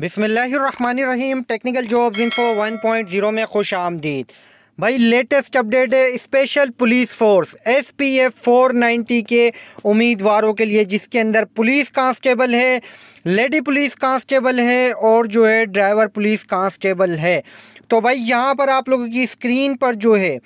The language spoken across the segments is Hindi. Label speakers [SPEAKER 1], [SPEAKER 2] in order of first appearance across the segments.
[SPEAKER 1] बिसमीम टेक्निकल वन पॉइंट 1.0 में खुश आमदीद भाई लेटेस्ट अपडेट है special police force S P F four ninety के उम्मीदवारों के लिए जिसके अंदर पुलिस कांस्टेबल है लेडी पुलिस कांस्टेबल है और जो है ड्राइवर पुलिस कांस्टेबल है तो भाई यहाँ पर आप लोगों की स्क्रीन पर जो है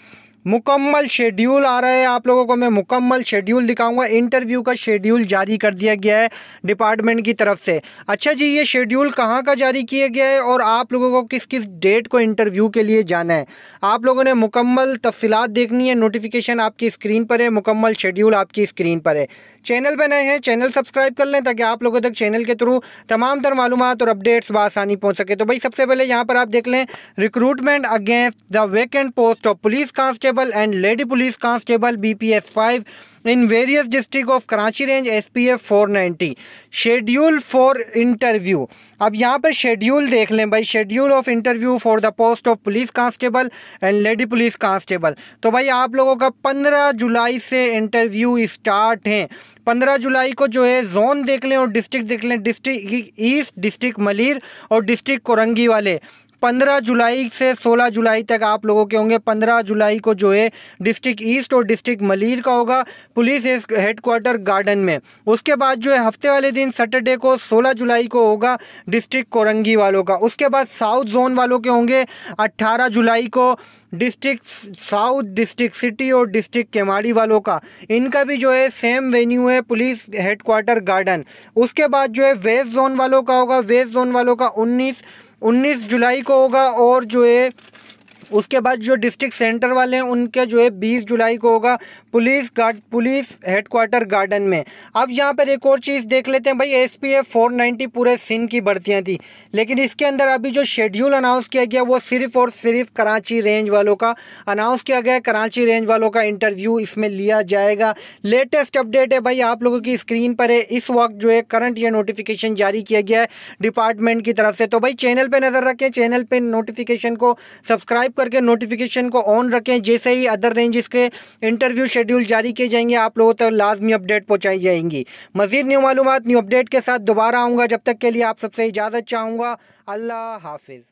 [SPEAKER 1] मुकम्मल शेड्यूल आ रहा है आप लोगों को मैं मुकम्मल शेड्यूल दिखाऊंगा इंटरव्यू का शेड्यूल जारी कर दिया गया है डिपार्टमेंट की तरफ से अच्छा जी ये शेड्यूल कहाँ का जारी किया गया है और आप लोगों को किस किस डेट को इंटरव्यू के लिए जाना है आप लोगों ने मुकम्मल तफसीत देखनी है नोटिफिकेशन आपकी स्क्रीन पर है मुकम्मल शेड्यूल आपकी स्क्रीन पर है चैनल पर नए हैं चैनल सब्सक्राइब कर लें ताकि आप लोगों तक चैनल के थ्रू तमाम तर मालूम और अपडेट्स बसानी पहुँच सके तो भाई सबसे पहले यहाँ पर आप देख लें recruitment against the vacant post of police constable constable and lady police constable B P S five in various district of Karachi range S P F four ninety schedule for interview अब यहाँ पर शेड्यूल देख लें भाई schedule of interview for the post of police constable and lady police constable तो भाई आप लोगों का पंद्रह जुलाई से इंटरव्यू स्टार्ट हैं पंद्रह जुलाई को जो है जोन देख लें और डिस्ट्रिक्ट देख लें डिस्ट्रिक्ट ईस्ट डिस्ट्रिक्ट मलिर और डिस्ट्रिक्ट कोरंगी वाले पंद्रह जुलाई से सोलह जुलाई तक आप लोगों के होंगे पंद्रह जुलाई को जो है डिस्ट्रिक्ट ईस्ट और डिस्ट्रिक्ट मलीर का होगा पुलिस हेडक्वार्टर गार्डन में उसके बाद जो है हफ्ते वाले दिन सैटरडे को सोलह जुलाई को होगा डिस्ट्रिक्ट कोरंगी वालों का उसके बाद साउथ जोन वालों के होंगे अट्ठारह जुलाई को डिस्ट्रिक्ट साउथ डिस्ट्रिक्ट सिटी और डिस्ट्रिक्ट केमाड़ी वालों का इनका भी जो है सेम वेन्यू है पुलिस हेडक्वार्टर गार्डन उसके बाद जो है वेस्ट जोन वालों का होगा वेस्ट जोन वालों का उन्नीस 19 जुलाई को होगा और जो है उसके बाद जो डिस्ट्रिक्ट सेंटर वाले हैं उनके जो है बीस जुलाई को होगा police guard police headquarter garden में अब यहाँ पर एक और चीज़ देख लेते हैं भाई S P F four ninety पूरे सिंध की भर्तियाँ थी लेकिन इसके अंदर अभी जो शेड्यूल अनाउंस किया गया वो सिर्फ और सिर्फ कराची रेंज वालों का अनाउंस किया गया कराची रेंज वालों का इंटरव्यू इसमें लिया जाएगा लेटेस्ट अपडेट है भाई आप लोगों की स्क्रीन पर है इस वक्त जो है करंट ये नोटिफिकेशन जारी किया गया है डिपार्टमेंट की तरफ से तो भाई चैनल पर नज़र रखें चैनल पर नोटिफिकेशन को सब्सक्राइब करके नोटिफिकेशन को ऑन रखें जैसे ही अदर रेंजेस के इंटरव्यू शेड्यूल जारी किए जाएंगे आप लोगों तक लाजमी अपडेट पहुँचाई जाएंगी मजीद न्यू मालूम न्यू अपडेट के साथ दोबारा आऊँगा जब तक के लिए आप सबसे इजाज़त चाहूँगा अल्लाह हाफिज़